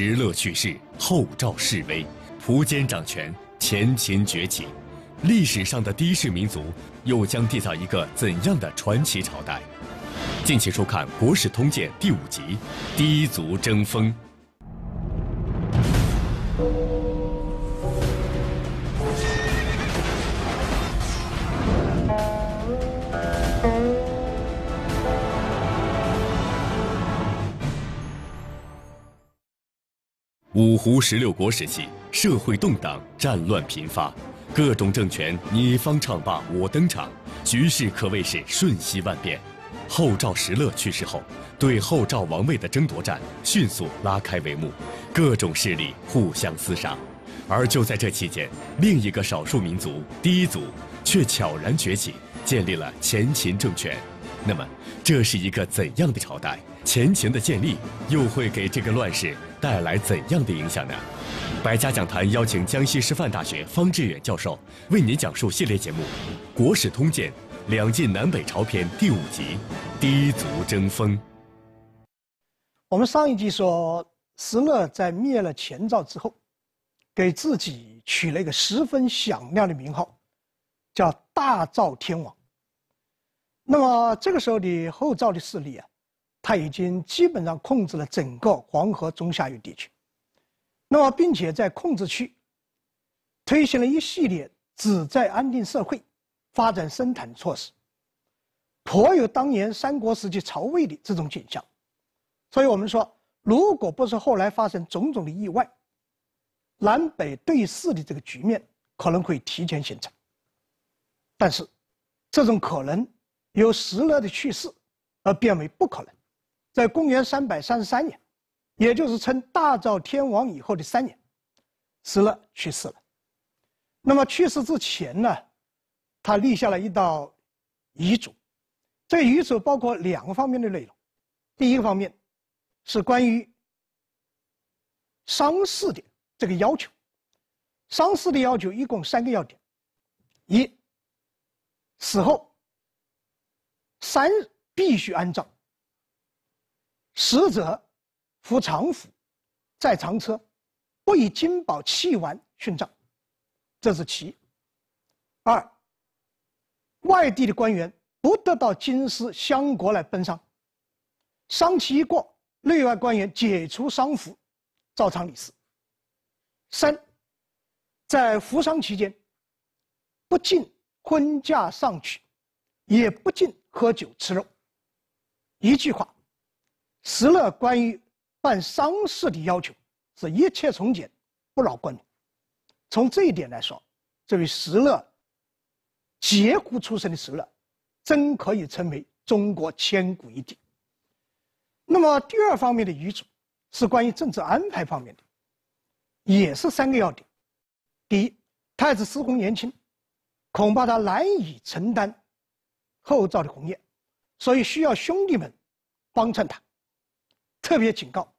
石勒去世后，赵示威，苻坚掌权，前秦崛起，历史上的氐世民族又将缔造一个怎样的传奇朝代？敬请收看《国史通鉴》第五集，《氐族争锋》。五胡十六国时期，社会动荡，战乱频发，各种政权你方唱罢我登场，局势可谓是瞬息万变。后赵石勒去世后，对后赵王位的争夺战迅速拉开帷幕，各种势力互相厮杀。而就在这期间，另一个少数民族氐族却悄然崛起，建立了前秦政权。那么，这是一个怎样的朝代？前秦的建立又会给这个乱世？带来怎样的影响呢？百家讲坛邀请江西师范大学方志远教授为您讲述系列节目《国史通鉴·两晋南北朝篇》第五集《低足争锋》。我们上一集说，石勒在灭了前赵之后，给自己取了一个十分响亮的名号，叫“大赵天王”。那么这个时候的后赵的势力啊。他已经基本上控制了整个黄河中下游地区，那么，并且在控制区推行了一系列旨在安定社会、发展生产措施，颇有当年三国时期曹魏的这种景象。所以，我们说，如果不是后来发生种种的意外，南北对峙的这个局面可能会提前形成。但是，这种可能由时勒的去世而变为不可能。在公元三百三十三年，也就是称大昭天王以后的三年，死勒去世了。那么去世之前呢，他立下了一道遗嘱。这遗嘱包括两个方面的内容。第一个方面是关于丧事的这个要求。丧事的要求一共三个要点：一，死后三日必须安葬。死者，服长服，在长车，不以金宝器玩殉葬，这是其二。外地的官员不得到京师相国来奔丧，丧期一过，内外官员解除丧服，照常理事。三，在服丧期间，不进婚嫁丧娶，也不进喝酒吃肉。一句话。石勒关于办丧事的要求是一切从简，不扰官从这一点来说，这位石勒，羯骨出身的石勒，真可以称为中国千古一帝。那么第二方面的遗嘱是关于政治安排方面的，也是三个要点。第一，太子石弘年轻，恐怕他难以承担后赵的宏业，所以需要兄弟们帮衬他。特别警告：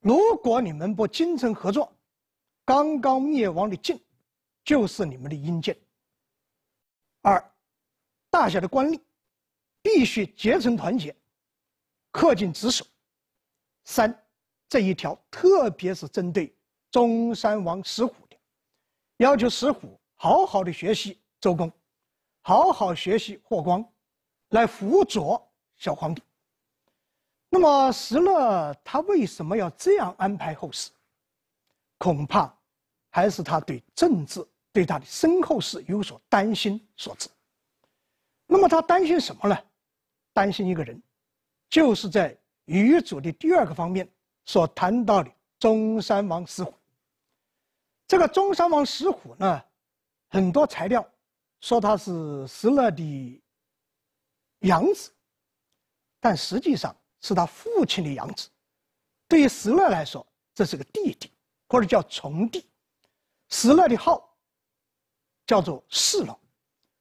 如果你们不精诚合作，刚刚灭亡的晋就是你们的阴间。二，大小的官吏必须结成团结，恪尽职守。三，这一条特别是针对中山王石虎的，要求石虎好好的学习周公，好好学习霍光，来辅佐小皇帝。那么，石勒他为什么要这样安排后事？恐怕还是他对政治、对他的身后事有所担心所致。那么，他担心什么呢？担心一个人，就是在语祖的第二个方面所谈到的中山王石虎。这个中山王石虎呢，很多材料说他是石勒的养子，但实际上。是他父亲的养子，对于石勒来说，这是个弟弟，或者叫从弟。石勒的号叫做世龙，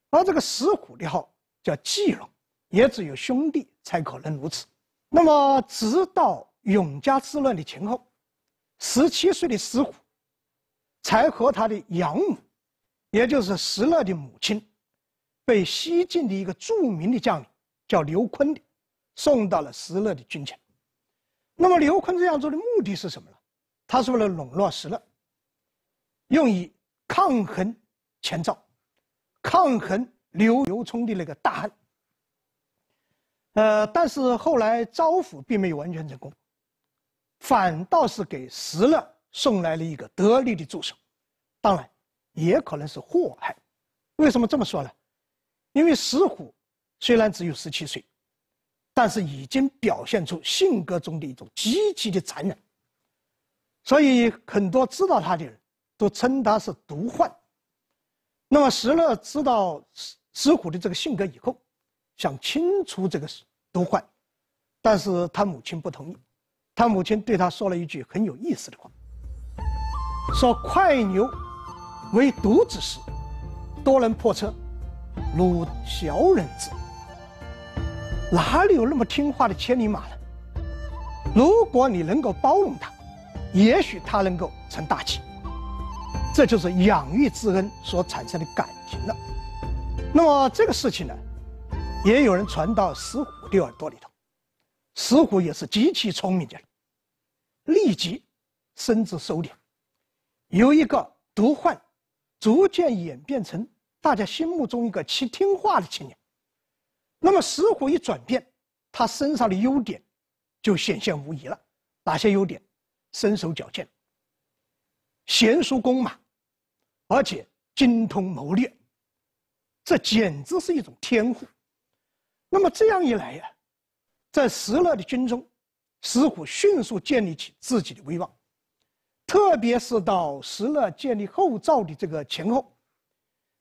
而这个石虎的号叫季龙，也只有兄弟才可能如此。那么，直到永嘉之乱的前后，十七岁的石虎，才和他的养母，也就是石勒的母亲，被西晋的一个著名的将领叫刘琨的。送到了石勒的军前，那么刘琨这样做的目的是什么呢？他是为了笼络石勒，用以抗衡前赵，抗衡刘刘冲的那个大汉。呃，但是后来招抚并没有完全成功，反倒是给石勒送来了一个得力的助手，当然，也可能是祸害。为什么这么说呢？因为石虎虽然只有十七岁。但是已经表现出性格中的一种积极的残忍，所以很多知道他的人都称他是毒患。那么石勒知道石石虎的这个性格以后，想清除这个毒患，但是他母亲不同意。他母亲对他说了一句很有意思的话，说：“快牛为犊子时，多能破车；，如小人之。”哪里有那么听话的千里马呢？如果你能够包容他，也许他能够成大器。这就是养育之恩所产生的感情了。那么这个事情呢，也有人传到石虎的耳朵里头。石虎也是极其聪明的人，立即深知收敛，由一个毒患，逐渐演变成大家心目中一个极听话的青年。那么石虎一转变，他身上的优点就显现无疑了。哪些优点？身手矫健，娴熟弓马，而且精通谋略，这简直是一种天赋。那么这样一来呀，在石勒的军中，石虎迅速建立起自己的威望，特别是到石勒建立后赵的这个前后，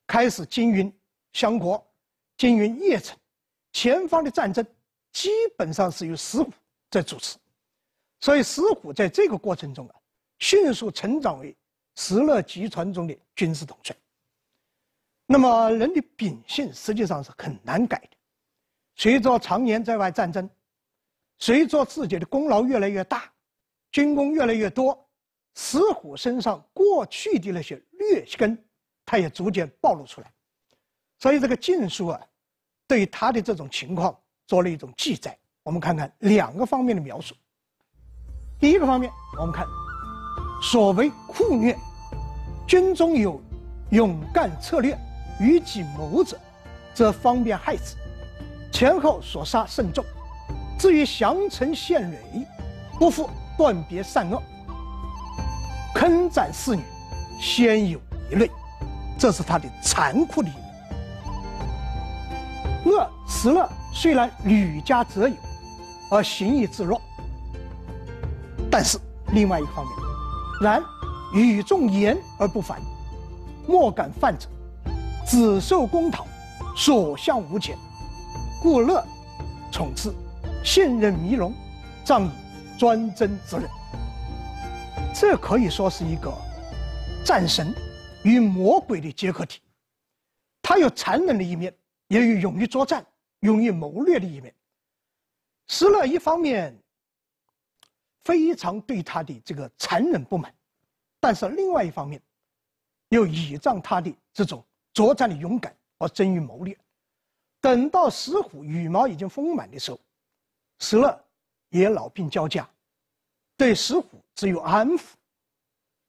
开始经营相国，经营邺城。前方的战争基本上是由石虎在主持，所以石虎在这个过程中啊，迅速成长为石勒集团中的军事统帅。那么人的秉性实际上是很难改的。随着常年在外战争，随着自己的功劳越来越大，军功越来越多，石虎身上过去的那些劣根，他也逐渐暴露出来。所以这个禁书啊。对他的这种情况做了一种记载，我们看看两个方面的描述。第一个方面，我们看所谓酷虐，军中有勇干策略与己谋者，则方便害之；前后所杀甚众。至于降臣献蕊，不复断别善恶，坑斩侍女，先有一类。这是他的残酷的。乐石乐虽然屡加择有，而行义自若，但是另外一方面，然与众言而不凡，莫敢犯者，子受公讨，所向无前，故乐宠之，信任弥隆，仗义专征之人。这可以说是一个战神与魔鬼的结合体，他有残忍的一面。也有勇于作战、勇于谋略的一面。石勒一方面非常对他的这个残忍不满，但是另外一方面又倚仗他的这种作战的勇敢和善于谋略。等到石虎羽毛已经丰满的时候，石勒也老病交加，对石虎只有安抚，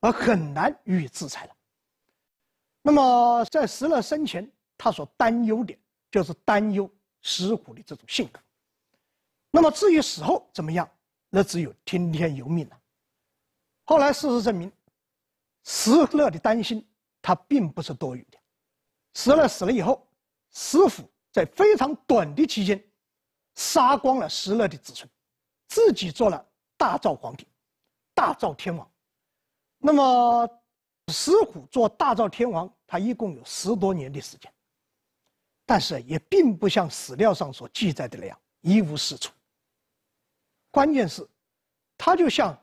而很难予以制裁了。那么在石勒生前，他所担忧的。就是担忧石虎的这种性格。那么至于死后怎么样，那只有听天由命了。后来事实证明，石勒的担心他并不是多余的。石勒死了以后，石虎在非常短的期间，杀光了石勒的子孙，自己做了大赵皇帝，大赵天王。那么石虎做大赵天王，他一共有十多年的时间。但是也并不像史料上所记载的那样一无是处。关键是，他就像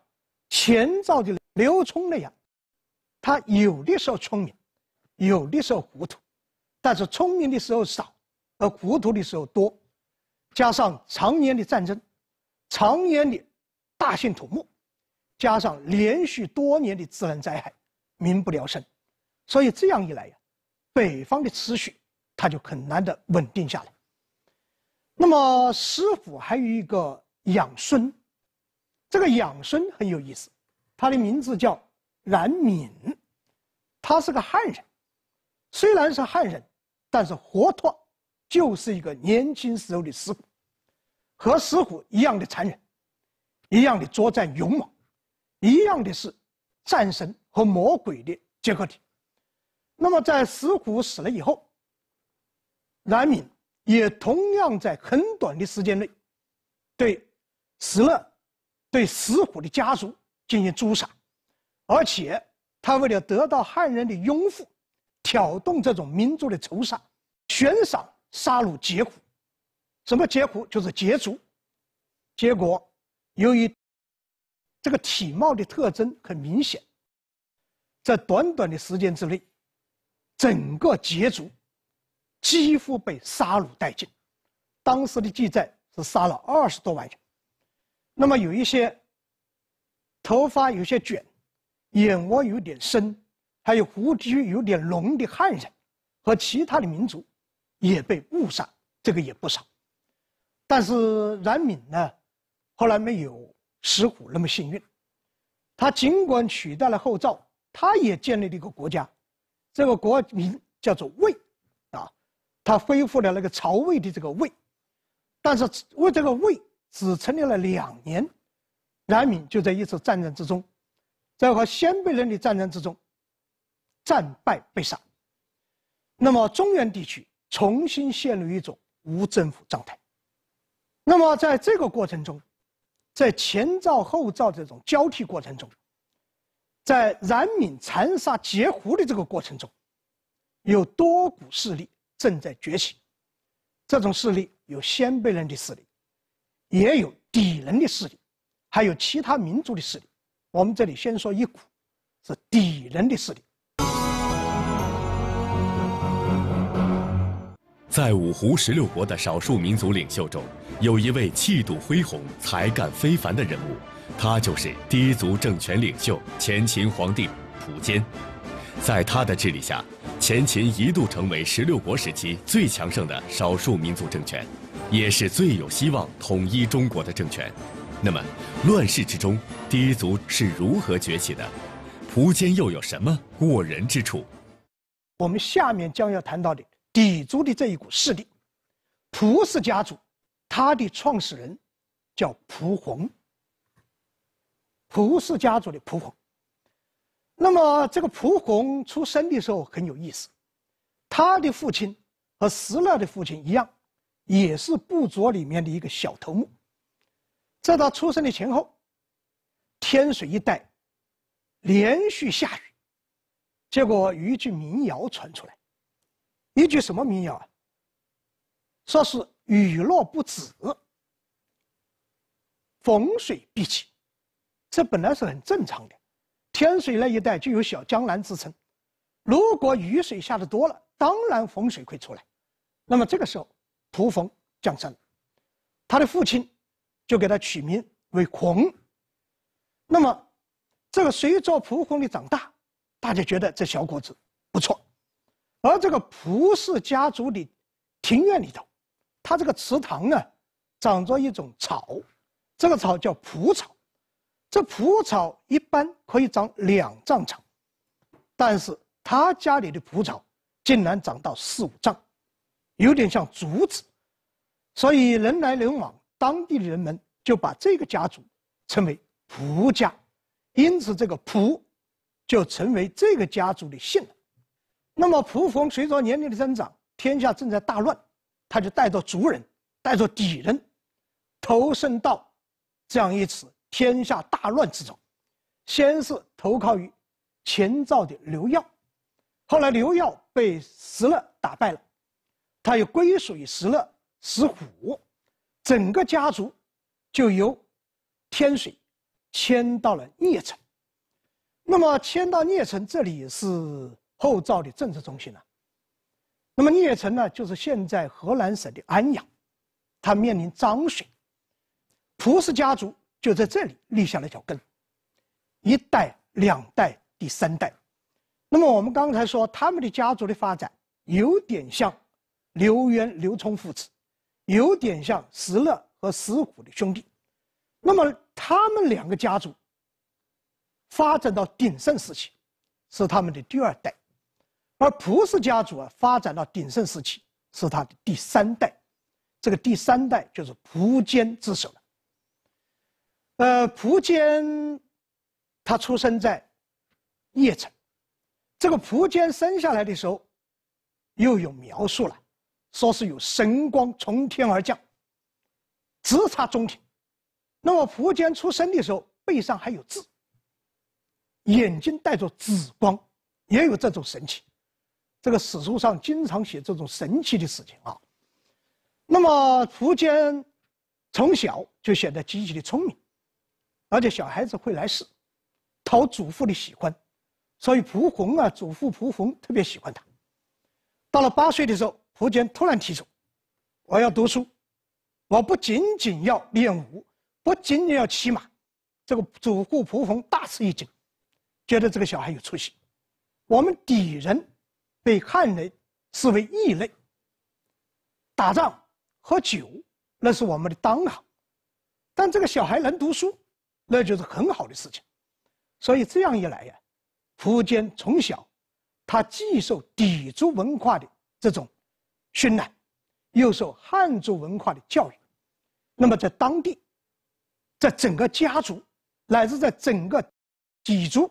前赵的刘聪那样，他有的时候聪明，有的时候糊涂，但是聪明的时候少，而糊涂的时候多。加上常年的战争，常年的大兴土木，加上连续多年的自然灾害，民不聊生。所以这样一来呀，北方的秩序。他就很难的稳定下来。那么，石虎还有一个养孙，这个养孙很有意思，他的名字叫冉闵，他是个汉人，虽然是汉人，但是活脱，就是一个年轻时候的石虎，和石虎一样的残忍，一样的作战勇猛，一样的是战神和魔鬼的结合体。那么，在石虎死了以后，冉闵也同样在很短的时间内，对石勒、对石虎的家属进行诛杀，而且他为了得到汉人的拥护，挑动这种民族的仇杀，悬赏杀戮羯族。什么羯虎就是羯族。结果，由于这个体貌的特征很明显，在短短的时间之内，整个羯族。几乎被杀戮殆尽，当时的记载是杀了二十多万人。那么有一些头发有些卷，眼窝有点深，还有胡须有点浓的汉人和其他的民族也被误杀，这个也不少。但是冉闵呢，后来没有石虎那么幸运，他尽管取代了后赵，他也建立了一个国家，这个国名叫做魏。他恢复了那个曹魏的这个魏，但是魏这个魏只成立了两年，冉闵就在一次战争之中，在和鲜卑人的战争之中战败被杀。那么中原地区重新陷入一种无政府状态。那么在这个过程中，在前赵后赵这种交替过程中，在冉闵残杀截胡的这个过程中，有多股势力。正在崛起，这种势力有鲜卑人的势力，也有底人的势力，还有其他民族的势力。我们这里先说一股，是底人的势力。在五胡十六国的少数民族领袖中，有一位气度恢宏、才干非凡的人物，他就是氐族政权领袖前秦皇帝苻坚。在他的治理下。前秦一度成为十六国时期最强盛的少数民族政权，也是最有希望统一中国的政权。那么，乱世之中，氐族是如何崛起的？苻坚又有什么过人之处？我们下面将要谈到的氐族的这一股势力，蒲氏家族，他的创始人叫蒲洪。蒲氏家族的蒲洪。那么，这个蒲红出生的时候很有意思，他的父亲和石勒的父亲一样，也是部族里面的一个小头目。在他出生的前后，天水一带连续下雨，结果有一句民谣传出来，一句什么民谣啊？说是雨落不止，逢水必起。这本来是很正常的。天水那一带就有“小江南”之称，如果雨水下的多了，当然洪水会出来。那么这个时候，蒲逢降生，他的父亲就给他取名为孔。那么，这个随着蒲洪的长大，大家觉得这小伙子不错。而这个蒲氏家族的庭院里头，他这个祠堂呢，长着一种草，这个草叫蒲草。这蒲草一般可以长两丈长，但是他家里的蒲草竟然长到四五丈，有点像竹子，所以人来人往，当地的人们就把这个家族称为蒲家，因此这个蒲就成为这个家族的姓了。那么蒲风随着年龄的增长，天下正在大乱，他就带着族人，带着敌人，投身到这样一次。天下大乱之中，先是投靠于前赵的刘耀，后来刘耀被石勒打败了，他又归属于石勒、石虎，整个家族就由天水迁到了邺城。那么迁到邺城，这里是后赵的政治中心了。那么邺城呢，就是现在河南省的安阳，它面临漳水，蒲氏家族。就在这里立下了脚跟，一代、两代、第三代。那么我们刚才说他们的家族的发展有点像刘渊、刘聪父子，有点像石勒和石虎的兄弟。那么他们两个家族发展到鼎盛时期，是他们的第二代；而蒲氏家族啊，发展到鼎盛时期是他的第三代，这个第三代就是蒲坚之首了。呃，蒲坚，他出生在邺城。这个蒲坚生下来的时候，又有描述了，说是有神光从天而降，直插中庭。那么蒲坚出生的时候，背上还有字，眼睛带着紫光，也有这种神奇。这个史书上经常写这种神奇的事情啊。那么蒲坚从小就显得极其的聪明。而且小孩子会来事，讨祖父的喜欢，所以蒲红啊，祖父蒲红特别喜欢他。到了八岁的时候，蒲坚突然提出：“我要读书，我不仅仅要练武，不仅仅要骑马。”这个祖父蒲红大吃一惊，觉得这个小孩有出息。我们底人被汉人视为异类，打仗、喝酒那是我们的当行，但这个小孩能读书。那就是很好的事情，所以这样一来呀，福建从小，他既受氐族文化的这种熏染，又受汉族文化的教育，那么在当地，在整个家族乃至在整个傣族，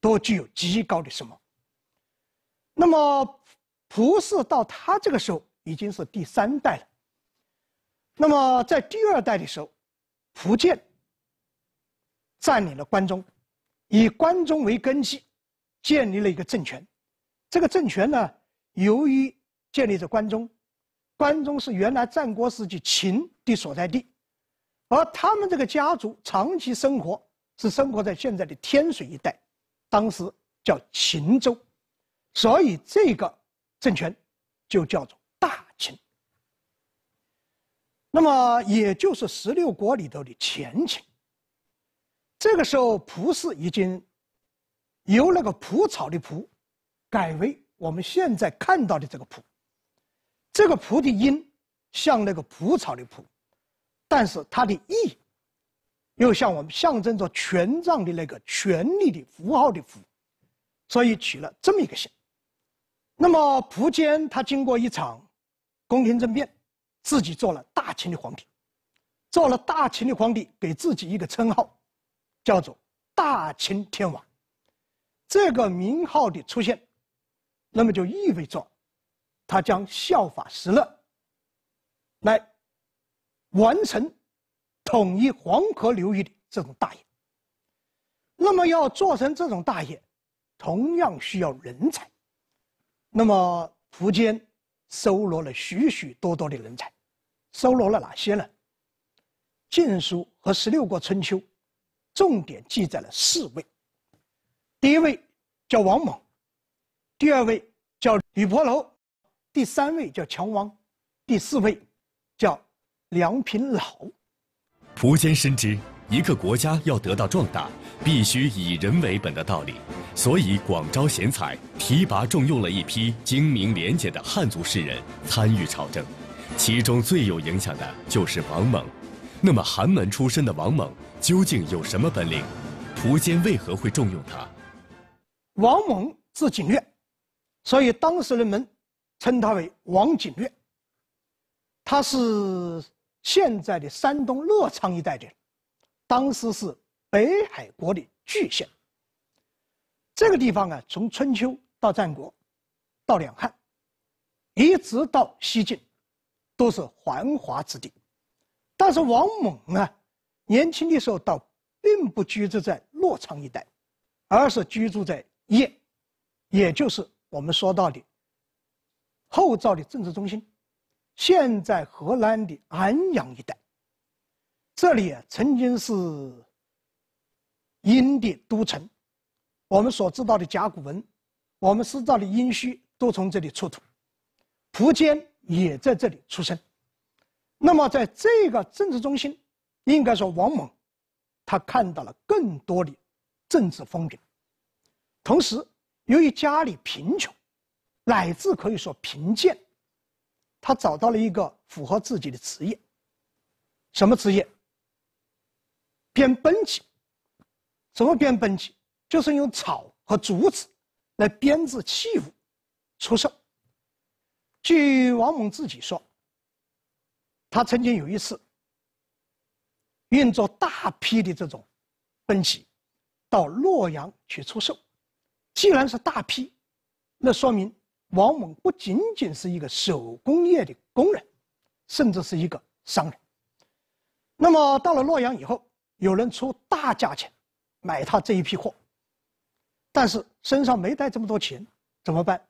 都具有极高的什么？那么蒲氏到他这个时候已经是第三代了。那么在第二代的时候，福建。占领了关中，以关中为根基，建立了一个政权。这个政权呢，由于建立在关中，关中是原来战国时期秦的所在地，而他们这个家族长期生活是生活在现在的天水一带，当时叫秦州，所以这个政权就叫做大秦。那么，也就是十六国里头的前秦。这个时候，蒲氏已经由那个蒲草的“蒲”，改为我们现在看到的这个“蒲。这个“蒲的音像那个蒲草的“蒲”，但是它的意又像我们象征着权杖的那个权力的符号的“符”，所以取了这么一个姓。那么，蒲坚他经过一场宫廷政变，自己做了大清的皇帝。做了大清的皇帝，给自己一个称号。叫做“大秦天王”，这个名号的出现，那么就意味着，他将效法始乐。来，完成，统一黄河流域的这种大业。那么要做成这种大业，同样需要人才。那么苻坚，收罗了许许多多的人才，收罗了哪些呢？《晋书》和《十六国春秋》。重点记载了四位，第一位叫王猛，第二位叫吕婆楼，第三位叫强王，第四位叫梁平老。苻坚深知一个国家要得到壮大，必须以人为本的道理，所以广招贤才，提拔重用了一批精明廉洁的汉族士人参与朝政。其中最有影响的就是王猛。那么寒门出身的王猛。究竟有什么本领？苻坚为何会重用他？王猛字景略，所以当时人们称他为王景略。他是现在的山东乐昌一带的人，当时是北海国的巨县。这个地方啊，从春秋到战国，到两汉，一直到西晋，都是繁华之地。但是王猛呢？年轻的时候倒并不居住在洛昌一带，而是居住在邺，也就是我们说到的后赵的政治中心，现在河南的安阳一带。这里啊，曾经是殷的都城，我们所知道的甲骨文，我们知道的殷墟都从这里出土，蒲坚也在这里出生。那么，在这个政治中心。应该说，王猛，他看到了更多的政治风景。同时，由于家里贫穷，乃至可以说贫贱，他找到了一个符合自己的职业。什么职业？编本集。怎么编本集？就是用草和竹子来编制器物，出售。据王猛自己说，他曾经有一次。运作大批的这种奔骑到洛阳去出售，既然是大批，那说明王猛不仅仅是一个手工业的工人，甚至是一个商人。那么到了洛阳以后，有人出大价钱买他这一批货，但是身上没带这么多钱，怎么办？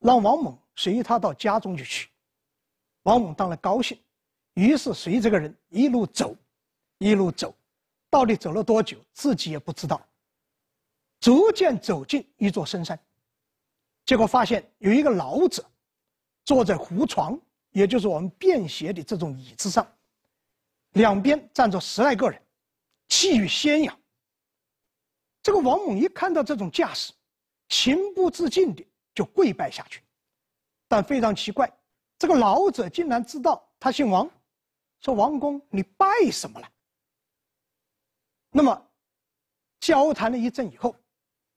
让王猛随他到家中去。取。王猛当然高兴，于是随这个人一路走。一路走，到底走了多久，自己也不知道。逐渐走进一座深山，结果发现有一个老者坐在胡床，也就是我们便携的这种椅子上，两边站着十来个人，气宇轩昂。这个王某一看到这种架势，情不自禁的就跪拜下去，但非常奇怪，这个老者竟然知道他姓王，说王公你拜什么了？那么，交谈了一阵以后，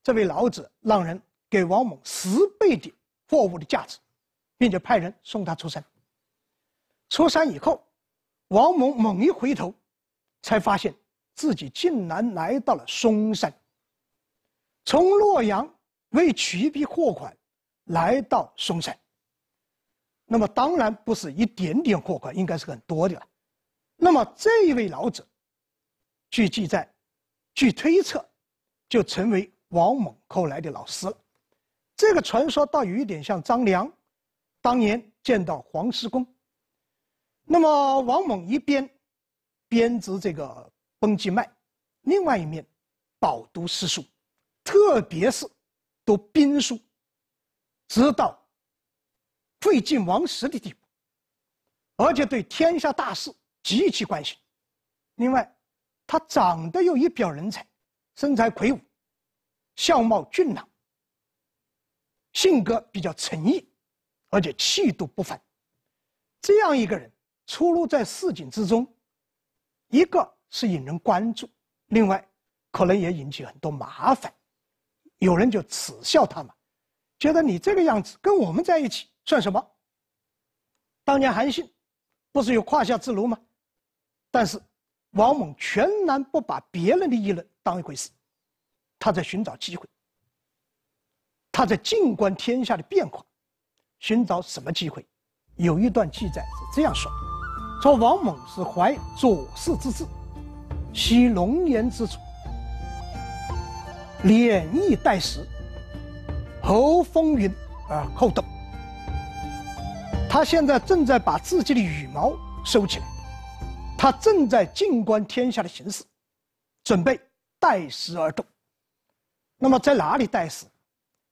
这位老者让人给王某十倍的货物的价值，并且派人送他出山。出山以后，王某猛一回头，才发现自己竟然来到了嵩山。从洛阳为取一笔货款，来到嵩山。那么当然不是一点点货款，应该是很多的了。那么这一位老者。据记载，据推测，就成为王猛后来的老师了。这个传说倒有一点像张良，当年见到黄石公。那么，王猛一边编织这个绷机脉，另外一面饱读诗书，特别是读兵书，直到废尽王时的地步，而且对天下大事极其关心。另外，他长得又一表人才，身材魁梧，相貌俊朗，性格比较诚意，而且气度不凡。这样一个人出入在市井之中，一个是引人关注，另外，可能也引起很多麻烦。有人就耻笑他嘛，觉得你这个样子跟我们在一起算什么？当年韩信，不是有胯下之辱吗？但是。王猛全然不把别人的议论当一回事，他在寻找机会，他在静观天下的变化，寻找什么机会？有一段记载是这样说：，说王猛是怀左氏之志，袭龙颜之主，敛意待时，侯风云而后动。他现在正在把自己的羽毛收起来。他正在静观天下的形势，准备待时而动。那么在哪里待时？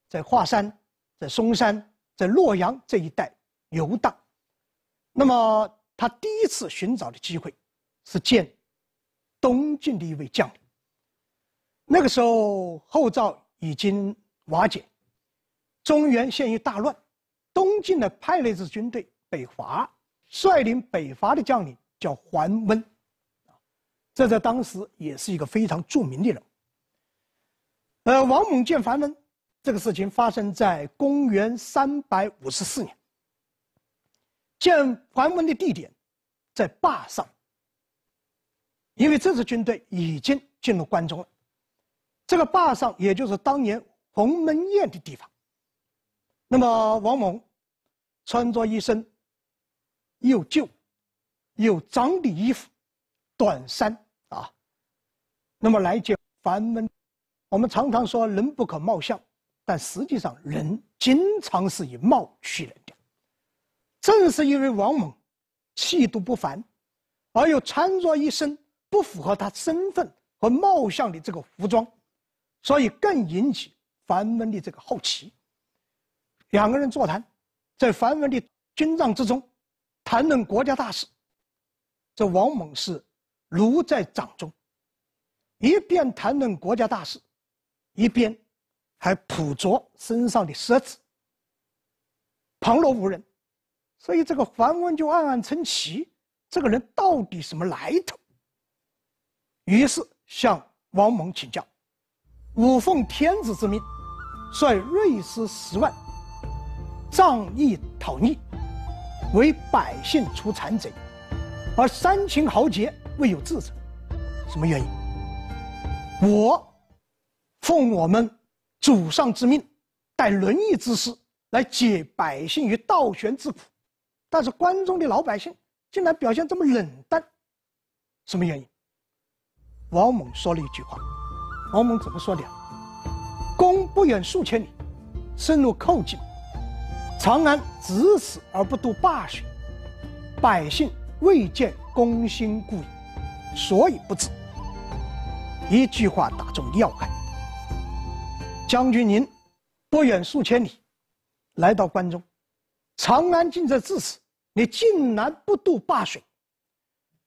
在华山、在嵩山、在洛阳这一带游荡。那么他第一次寻找的机会，是见东晋的一位将领。那个时候，后赵已经瓦解，中原陷于大乱，东晋呢派了一支军队北伐，率领北伐的将领。叫桓温，这在当时也是一个非常著名的人。呃，王猛见桓温，这个事情发生在公元三百五十四年。见桓温的地点在坝上，因为这支军队已经进入关中了，这个坝上也就是当年鸿门宴的地方。那么王猛穿着一身又旧。有脏的衣服、短衫啊，那么来讲，凡们，我们常常说人不可貌相，但实际上人经常是以貌取人的。正是因为王猛气度不凡，而又穿着一身不符合他身份和貌相的这个服装，所以更引起樊们的这个好奇。两个人座谈，在樊文的军帐之中，谈论国家大事。这王猛是奴在掌中，一边谈论国家大事，一边还捕捉身上的虱子，旁若无人。所以这个桓温就暗暗称奇，这个人到底什么来头？于是向王猛请教：“吾奉天子之命，率锐师十万，仗义讨逆，为百姓除残贼。”而三秦豪杰未有自者，什么原因？我奉我们祖上之命，带轮椅之师来解百姓于倒悬之苦，但是关中的老百姓竟然表现这么冷淡，什么原因？王猛说了一句话，王猛怎么说的？攻不远数千里，深入寇境，长安只此而不渡灞水，百姓。未见公心故，所以不止。一句话打中要害。将军您，不远数千里，来到关中，长安尽在咫尺，你竟然不渡灞水，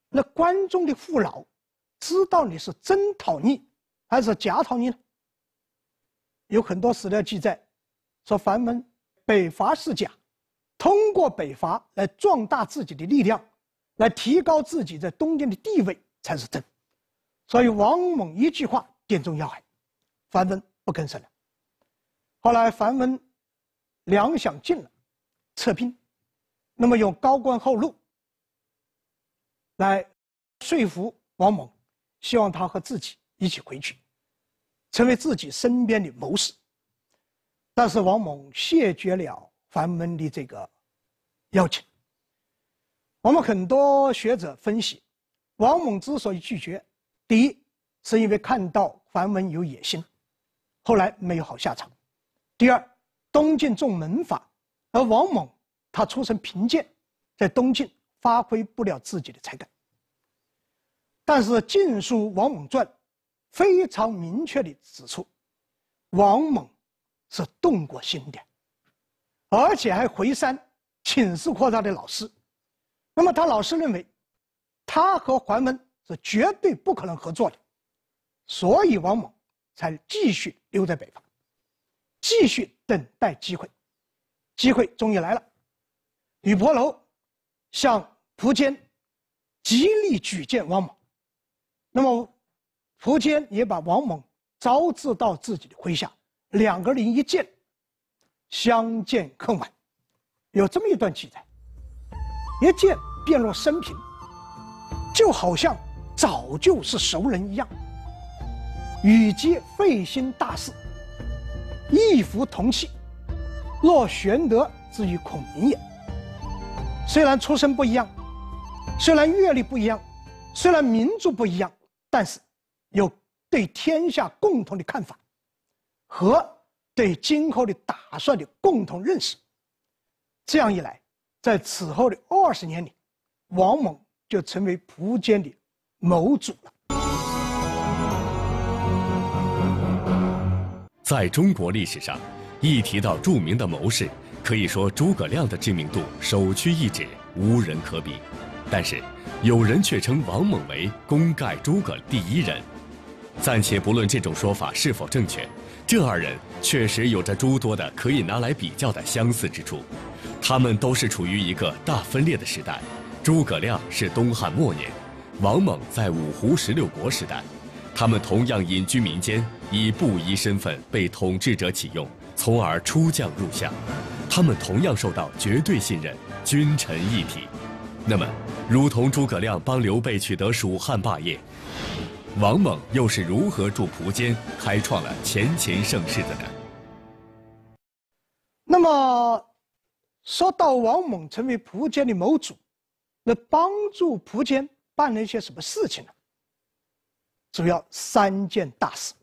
那关中的父老，知道你是真讨逆还是假讨逆呢？有很多史料记载，说樊文北伐是假，通过北伐来壮大自己的力量。来提高自己在东晋的地位才是真。所以王猛一句话点中要害，樊文不吭声了。后来樊文粮饷尽了，撤兵，那么用高官厚禄来说服王猛，希望他和自己一起回去，成为自己身边的谋士。但是王猛谢绝了樊文的这个邀请。我们很多学者分析，王猛之所以拒绝，第一是因为看到樊文有野心，后来没有好下场；第二，东晋重门阀，而王猛他出身贫贱，在东晋发挥不了自己的才干。但是《晋书·王猛传》非常明确地指出，王猛是动过心的，而且还回山请示过他的老师。那么他老师认为，他和桓温是绝对不可能合作的，所以王猛才继续留在北方，继续等待机会。机会终于来了，李婆楼向苻坚极力举荐王猛，那么苻坚也把王猛招致到自己的麾下，两个人一见，相见恨晚，有这么一段记载。一见便若生平，就好像早就是熟人一样。与其费心大事，一服同气，若玄德之于孔明也。虽然出身不一样，虽然阅历不一样，虽然民族不一样，但是有对天下共同的看法和对今后的打算的共同认识。这样一来。在此后的二十年里，王猛就成为苻坚的谋主了。在中国历史上，一提到著名的谋士，可以说诸葛亮的知名度首屈一指，无人可比。但是，有人却称王猛为功盖诸葛第一人。暂且不论这种说法是否正确，这二人确实有着诸多的可以拿来比较的相似之处。他们都是处于一个大分裂的时代，诸葛亮是东汉末年，王猛在五胡十六国时代，他们同样隐居民间，以布衣身份被统治者启用，从而出将入相，他们同样受到绝对信任，君臣一体。那么，如同诸葛亮帮刘备取得蜀汉霸业，王猛又是如何助苻坚开创了前秦盛世的呢？那么。说到王猛成为蒲坚的谋主，那帮助蒲坚办了一些什么事情呢？主要三件大事，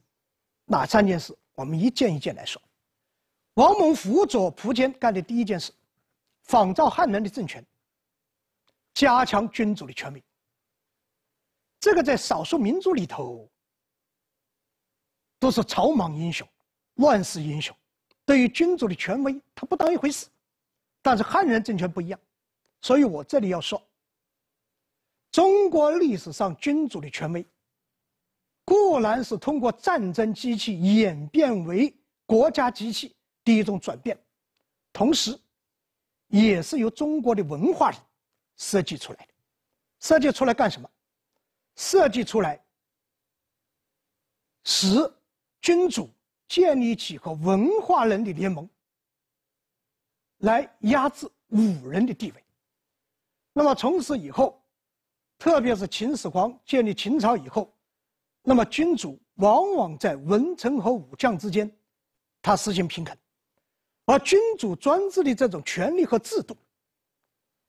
哪三件事？我们一件一件来说。王猛辅佐蒲坚干的第一件事，仿照汉人的政权，加强君主的权威。这个在少数民族里头，都是草莽英雄、乱世英雄，对于君主的权威，他不当一回事。但是汉人政权不一样，所以我这里要说：中国历史上君主的权威，固然是通过战争机器演变为国家机器的一种转变，同时，也是由中国的文化设计出来的。设计出来干什么？设计出来，使君主建立起和文化人的联盟。来压制武人的地位。那么从此以后，特别是秦始皇建立秦朝以后，那么君主往往在文臣和武将之间，他实行平衡，而君主专制的这种权力和制度，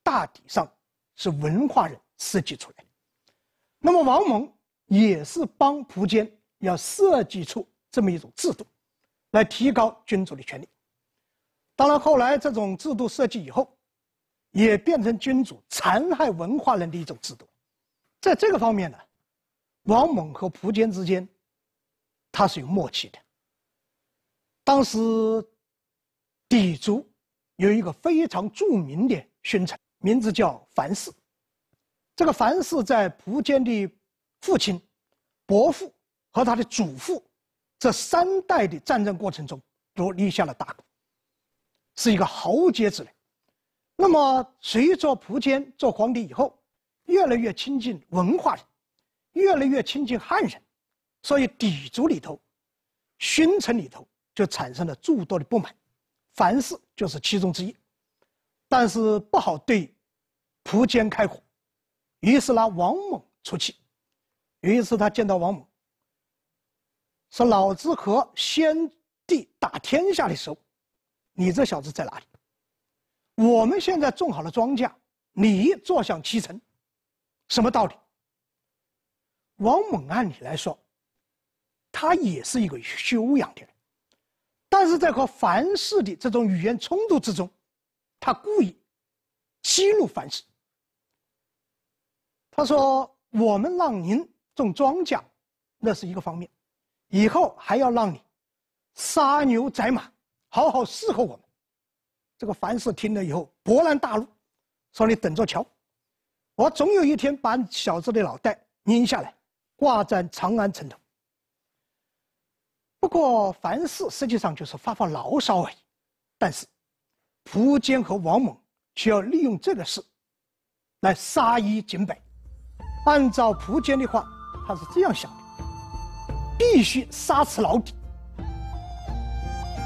大体上是文化人设计出来的。那么王蒙也是帮蒲坚要设计出这么一种制度，来提高君主的权利。当然，后来这种制度设计以后，也变成君主残害文化人的一种制度。在这个方面呢，王猛和蒲坚之间，他是有默契的。当时，氐族有一个非常著名的勋臣，名字叫樊氏。这个樊氏在蒲坚的父亲、伯父和他的祖父这三代的战争过程中都立下了大功。是一个豪杰之人。那么，随着苻坚做皇帝以后，越来越亲近文化人，越来越亲近汉人，所以底族里头、勋臣里头就产生了诸多的不满，凡事就是其中之一。但是不好对苻坚开火，于是拿王猛出气。有一次，他见到王猛，说：“老子和先帝打天下的时候。”你这小子在哪里？我们现在种好了庄稼，你坐享其成，什么道理？王猛按理来说，他也是一个修养的人，但是在和樊氏的这种语言冲突之中，他故意激怒樊氏。他说：“我们让您种庄稼，那是一个方面，以后还要让你杀牛宰马。”好好伺候我们，这个樊氏听了以后勃然大怒，说：“你等着瞧，我总有一天把小子的脑袋拧下来，挂在长安城头。”不过樊氏实际上就是发发牢骚而已。但是，苻坚和王猛却要利用这个事来杀一儆百。按照苻坚的话，他是这样想的：必须杀死老底。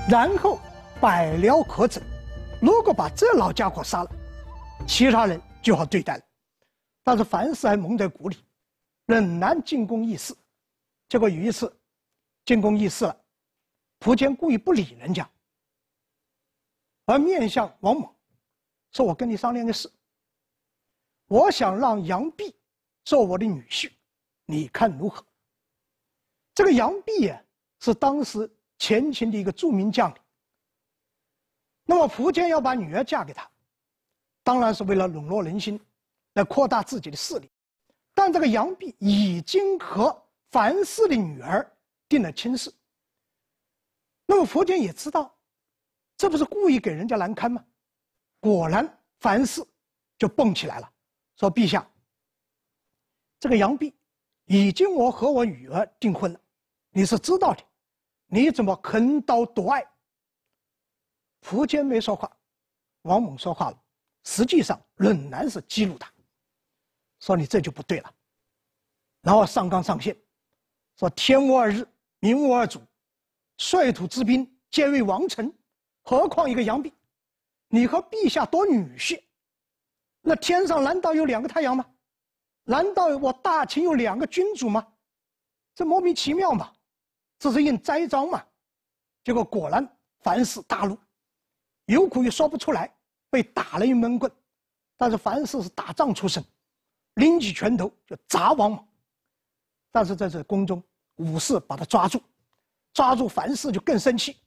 然后百僚可整，如果把这老家伙杀了，其他人就好对待了。但是凡事还蒙在鼓里，仍难进宫议事。结果有一次进宫议事了，苻坚故意不理人家，而面向王猛说：“我跟你商量个事，我想让杨毕做我的女婿，你看如何？”这个杨毕啊，是当时。前秦的一个著名将领。那么苻坚要把女儿嫁给他，当然是为了笼络人心，来扩大自己的势力。但这个杨弼已经和樊氏的女儿定了亲事。那么苻坚也知道，这不是故意给人家难堪吗？果然，樊氏就蹦起来了，说：“陛下，这个杨弼已经我和我女儿订婚了，你是知道的。”你怎么横刀夺爱？苻坚没说话，王猛说话了。实际上仍然是激怒他，说你这就不对了。然后上纲上线，说天无二日，民无二主，率土之滨，皆为王臣，何况一个杨弼？你和陛下夺女婿，那天上难道有两个太阳吗？难道我大秦有两个君主吗？这莫名其妙嘛。这是应栽赃嘛，结果果然凡事大怒，有苦又说不出来，被打了一闷棍。但是凡事是打仗出身，拎起拳头就砸王猛。但是在这宫中，武士把他抓住，抓住凡事就更生气，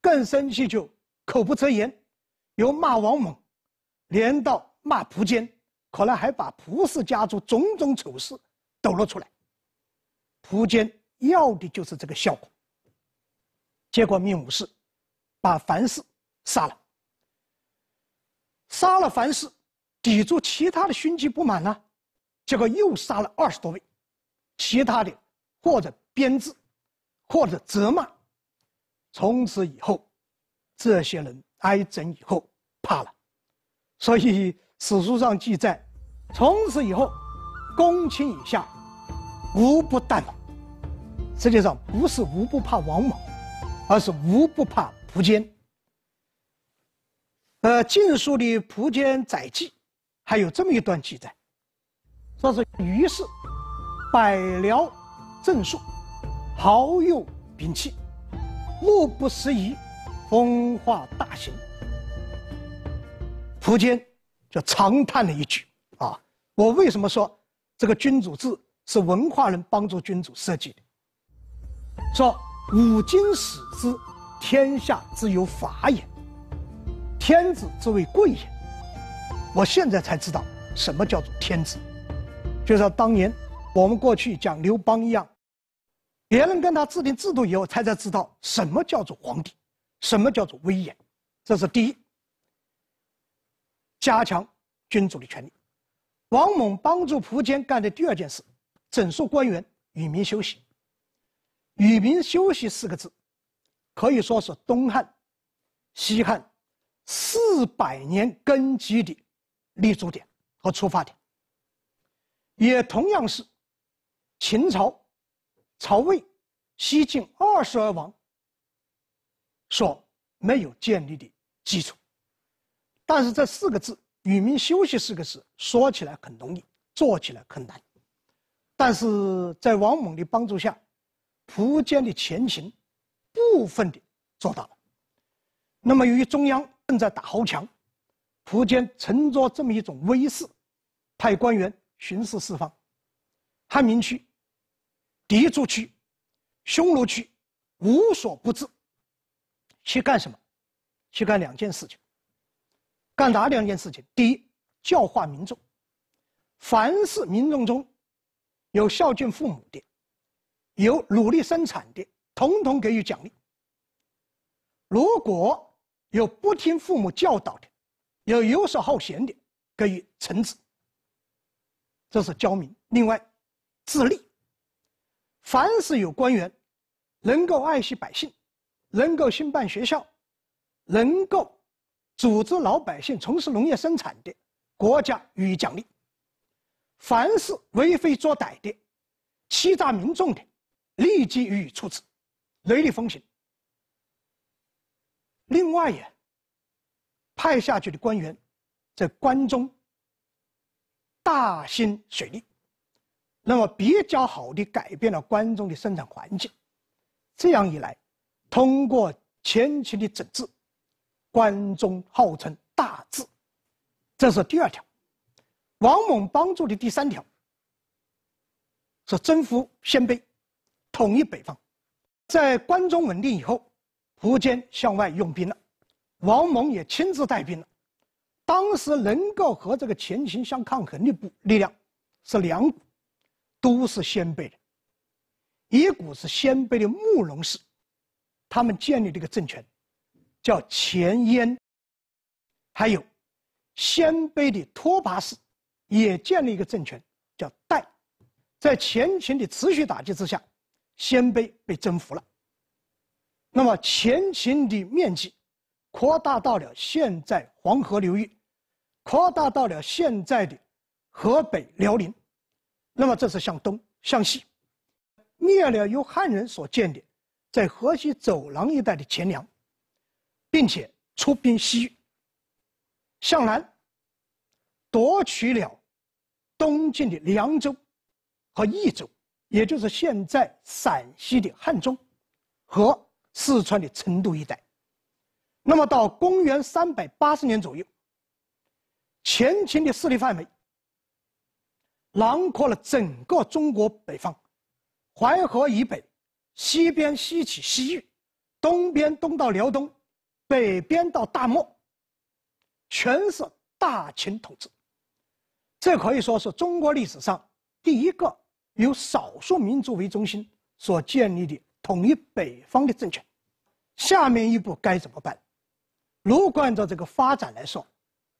更生气就口不择言，由骂王猛，连到骂蒲坚，可能还把蒲氏家族种种丑事抖了出来。蒲坚。要的就是这个效果。结果命武士把樊氏杀了，杀了樊氏，抵住其他的勋级不满呢，结果又杀了二十多位，其他的或者鞭笞，或者责骂。从此以后，这些人挨整以后怕了，所以史书上记载，从此以后，公卿以下无不惮实际上不是无不怕王莽，而是无不怕蒲坚。呃，《晋书》的《蒲坚载记》还有这么一段记载，说是于是百僚正肃，豪勇兵器，目不识仪，风化大行。蒲坚就长叹了一句：“啊，我为什么说这个君主制是文化人帮助君主设计的？”说五经始之，天下之有法也；天子之为贵也。我现在才知道什么叫做天子，就像当年我们过去讲刘邦一样，别人跟他制定制度以后，才知道什么叫做皇帝，什么叫做威严。这是第一，加强君主的权利。王猛帮助苻坚干的第二件事，整肃官员，与民休息。与民休息四个字，可以说是东汉、西汉四百年根基的立足点和出发点，也同样是秦朝、曹魏、西晋二十而亡所没有建立的基础。但是这四个字“与民休息”四个字，说起来很容易，做起来很难。但是在王猛的帮助下。苻坚的前行部分的做到了。那么由于中央正在打豪强，苻坚乘着这么一种威势，派官员巡视四方，汉民区、敌驻区、匈奴区，无所不至。去干什么？去干两件事情。干哪两件事情？第一，教化民众。凡是民众中有孝敬父母的。有努力生产的，统统给予奖励；如果有不听父母教导的，有游手好闲的，给予惩治。这是教民。另外，自立。凡是有官员能够爱惜百姓，能够兴办学校，能够组织老百姓从事农业生产的，国家予以奖励；凡是为非作歹的，欺诈民众的，立即予以处置，雷厉风行。另外呀，派下去的官员，在关中大兴水利，那么比较好的改变了关中的生产环境。这样一来，通过前期的整治，关中号称大治。这是第二条，王猛帮助的第三条是征服鲜卑。统一北方，在关中稳定以后，苻坚向外用兵了，王蒙也亲自带兵了。当时能够和这个前秦相抗衡的部力量是两股，都是鲜卑的。一股是鲜卑的慕容氏，他们建立这个政权叫前燕。还有鲜卑的拓跋氏，也建立一个政权叫代。在前秦的持续打击之下。鲜卑被征服了。那么前秦的面积扩大到了现在黄河流域，扩大到了现在的河北、辽宁。那么这是向东、向西，灭了由汉人所建的在河西走廊一带的钱粮，并且出兵西域。向南夺取了东晋的凉州和益州。也就是现在陕西的汉中，和四川的成都一带。那么到公元三百八十年左右，前秦的势力范围囊括了整个中国北方，淮河以北，西边西起西域，东边东到辽东，北边到大漠，全是大秦统治。这可以说是中国历史上第一个。由少数民族为中心所建立的统一北方的政权，下面一步该怎么办？如果按照这个发展来说，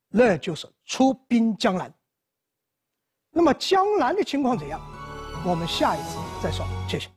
那就是出兵江南。那么江南的情况怎样？我们下一次再说。谢谢。